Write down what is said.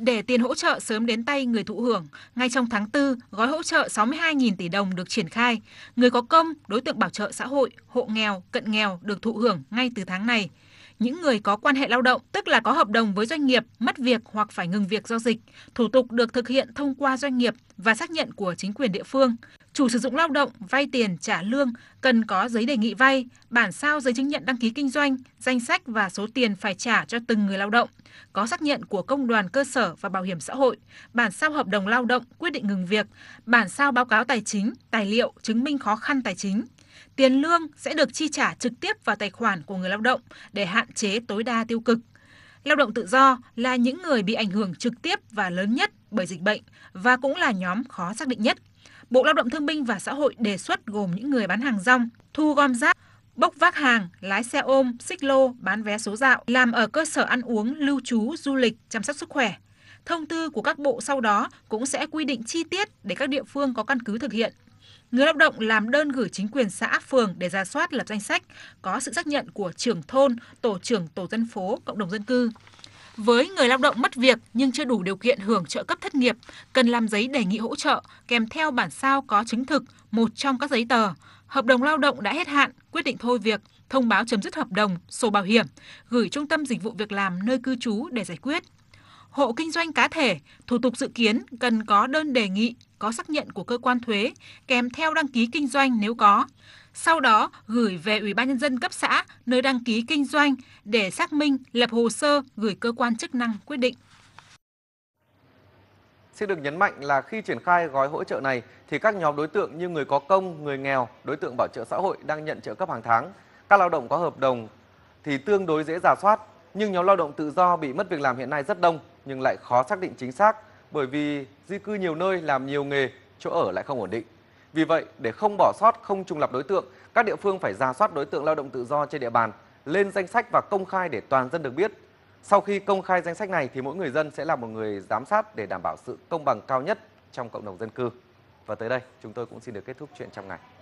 Để tiền hỗ trợ sớm đến tay người thụ hưởng, ngay trong tháng 4, gói hỗ trợ 62.000 tỷ đồng được triển khai. Người có công, đối tượng bảo trợ xã hội, hộ nghèo, cận nghèo được thụ hưởng ngay từ tháng này. Những người có quan hệ lao động, tức là có hợp đồng với doanh nghiệp, mất việc hoặc phải ngừng việc do dịch, thủ tục được thực hiện thông qua doanh nghiệp và xác nhận của chính quyền địa phương chủ sử dụng lao động vay tiền trả lương cần có giấy đề nghị vay, bản sao giấy chứng nhận đăng ký kinh doanh, danh sách và số tiền phải trả cho từng người lao động, có xác nhận của công đoàn cơ sở và bảo hiểm xã hội, bản sao hợp đồng lao động quyết định ngừng việc, bản sao báo cáo tài chính, tài liệu chứng minh khó khăn tài chính. Tiền lương sẽ được chi trả trực tiếp vào tài khoản của người lao động để hạn chế tối đa tiêu cực. Lao động tự do là những người bị ảnh hưởng trực tiếp và lớn nhất bởi dịch bệnh và cũng là nhóm khó xác định nhất. Bộ Lao động Thương binh và Xã hội đề xuất gồm những người bán hàng rong, thu gom rác, bốc vác hàng, lái xe ôm, xích lô, bán vé số dạo, làm ở cơ sở ăn uống, lưu trú, du lịch, chăm sóc sức khỏe. Thông tư của các bộ sau đó cũng sẽ quy định chi tiết để các địa phương có căn cứ thực hiện. Người lao động làm đơn gửi chính quyền xã, phường để ra soát lập danh sách, có sự xác nhận của trưởng thôn, tổ trưởng tổ dân phố, cộng đồng dân cư. Với người lao động mất việc nhưng chưa đủ điều kiện hưởng trợ cấp thất nghiệp, cần làm giấy đề nghị hỗ trợ kèm theo bản sao có chứng thực một trong các giấy tờ, hợp đồng lao động đã hết hạn, quyết định thôi việc, thông báo chấm dứt hợp đồng, sổ bảo hiểm, gửi Trung tâm Dịch vụ Việc làm nơi cư trú để giải quyết. Hộ kinh doanh cá thể, thủ tục dự kiến cần có đơn đề nghị, có xác nhận của cơ quan thuế, kèm theo đăng ký kinh doanh nếu có sau đó gửi về Ủy ban nhân dân cấp xã nơi đăng ký kinh doanh để xác minh, lập hồ sơ gửi cơ quan chức năng quyết định. Xin được nhấn mạnh là khi triển khai gói hỗ trợ này thì các nhóm đối tượng như người có công, người nghèo, đối tượng bảo trợ xã hội đang nhận trợ cấp hàng tháng, các lao động có hợp đồng thì tương đối dễ giả soát, nhưng nhóm lao động tự do bị mất việc làm hiện nay rất đông nhưng lại khó xác định chính xác bởi vì di cư nhiều nơi làm nhiều nghề, chỗ ở lại không ổn định. Vì vậy, để không bỏ sót, không trùng lập đối tượng, các địa phương phải ra soát đối tượng lao động tự do trên địa bàn, lên danh sách và công khai để toàn dân được biết. Sau khi công khai danh sách này thì mỗi người dân sẽ là một người giám sát để đảm bảo sự công bằng cao nhất trong cộng đồng dân cư. Và tới đây, chúng tôi cũng xin được kết thúc chuyện trong ngày.